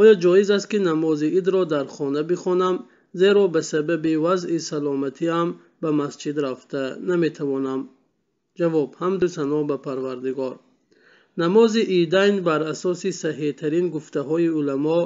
оё ҷоиз аст ки намози идро дар хона бихонам зеро ба сабаби вазъи саломатиам ба масҷид рафта наметавонам ҷавоб ҳамду сано ба парвардигор намози идайн бар асоси саҳеҳтарин гуфтаҳои уламо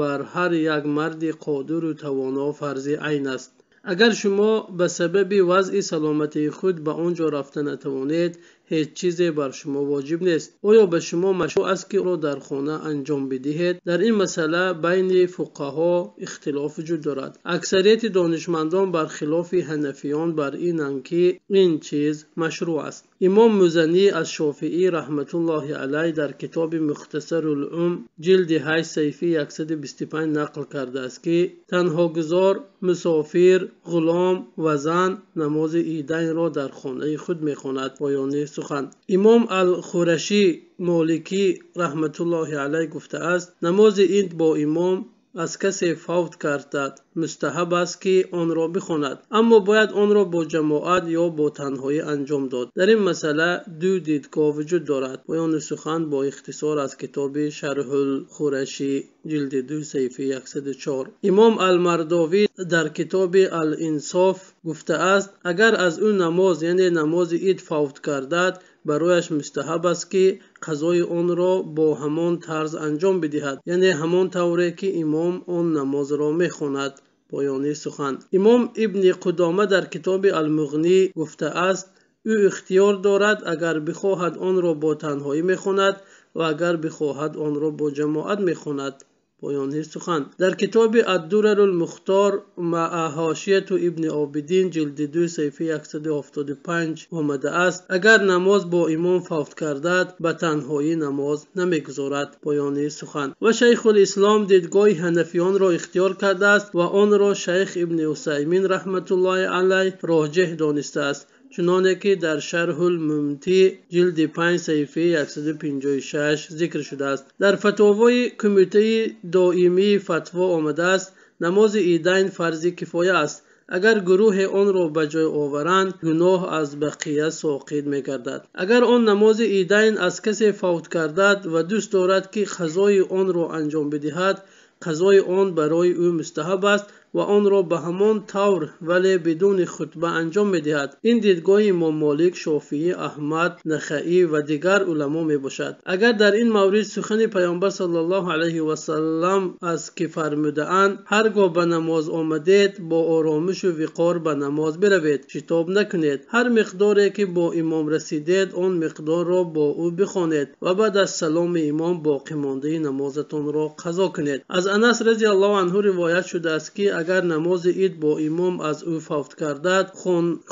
бар ҳар як марди қодиру тавоно фарзи айн аст агар шумо ба сабаби вазъи саломатии худ ба он ҷо рафта натавонед ҳеҷ чизе бар шумо воҷиб нест оё ба шумо машҳу аст ки ро дар хона анҷом бидиҳед дар ин масъала байни фуқаҳо ихтилоф вуҷуд дорад аксарияти донишмандон бар хилофи ҳанафиён бар инанд ки ин чиз машруъ аст имом музанӣ аз шофиӣ раҳматуллоҳи алайҳ дар китоби мухтасарулум ҷилди ҳаш саифи 125 нақл кардааст ки танҳогузор мусофир ғулом ва зан намози идайнро дар хонаи худ мехонад поёни сухан имом алхӯрашӣ моликӣ раҳматуллоҳи алай гуфтааст намози инд бо имом аз касе фавт гардад мустаҳаб аст ки онро бихонад аммо бояд онро бо ҷамоат ё бо танҳоӣ анҷом дод дар ин масъала ду дидгоҳ вуҷуд дорад поёни сухан бо ихтисор аз китоби шарҳулхӯрашӣ ҷилди ду саифи 104 имом алмардовӣ дар китоби алинсоф гуфтааст агар аз ӯ намоз яъне намози ид фавт гардад барояш мустаҳаб аст ки қазои онро бо ҳамон тарз анҷом бидиҳад яъне ҳамон тавре ки имом он намозро мехонад поёни сухан имом ибни қудома дар китоби алмуғнӣ гуфтааст ӯ ихтиёр дорад агар бихоҳад онро бо танҳоӣ мехонад ва агар бихоҳад онро бо ҷамоат мехонад поёни сухан дар китоби аддурару лмухтор маа ҳошияту ибни обидин ҷилди ду саифи 175 омадааст агар намоз бо имом фавт кардад ба танҳоӣ намоз намегузорад поёни сухан ва шайхулислом дидгоҳи ҳанафиёнро ихтиёр кардааст ва онро шайх ибни усаймин раҳматуллоҳи алайҳ роҷеҳ донистааст чуноне ки дар шарҳул мумти ҷилди 5 саифаи 156 зикр шудааст дар фатовои кумитаи доимии фатво омадааст намози идайн фарзи кифоя аст агар гурӯҳе онро ба ҷой оваранд гуноҳ аз бақия соқит мегардад агар он намози идайн аз касе фавт гардад ва дӯст дорад ки қазои онро анҷом бидиҳад قضای آن برای او مستحب است و آن را به همان طور ولی بدون خطبه انجام می دهد این دیدگاه امام مالک شافی احمد نخعی و دیگر علما می باشد اگر در این مورد سخن پیامبر صلی الله علیه و سلم از که فرموده اند هرگاه به نماز آمدید با آرامش و وقار به نماز بروید شتاب نکنید هر مقداری که با امام رسیدید آن مقدار را با او بخوانید و بعد از سلام امام باقی مانده نمازتان را قضا کنید از анас рази аллоҳу анҳу ривоят шудааст ки агар намози ид бо имом аз ӯ фавт кардад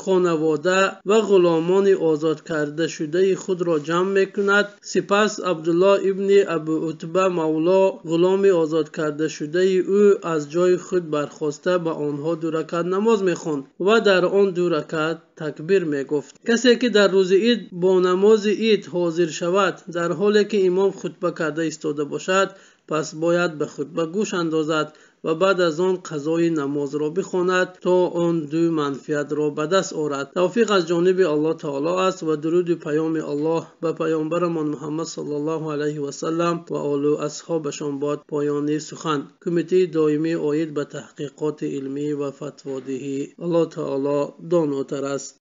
хонавода ва ғуломони озодкардашудаи худро ҷамъ мекунад сипас абдуллоҳ ибни абу утба мавло ғуломи озодкардашудаи ӯ аз ҷои худ бархоста ба онҳо ду ракат намоз мехонд ва дар он ду ракат такбир мегуфт касе ки дар рӯзи ид бо намози ид ҳозир шавад дар ҳоле ки имом хутба карда истода бошад пас бояд ба хутба гӯш андозад ва баъд аз он қазои намозро бихонад то он ду манфиатро ба даст орад тавфиқ аз ҷониби аллоҳ таоло аст ва дуруди паёми аллоҳ ба паёнбарамон муҳаммад саллаллоҳу алайҳи васалам ва олу асҳобашон бод поёни сухан кумитаи доимӣ оид ба таҳқиқоти илмӣ ва фатводиҳӣ аллоҳ таоло донотар аст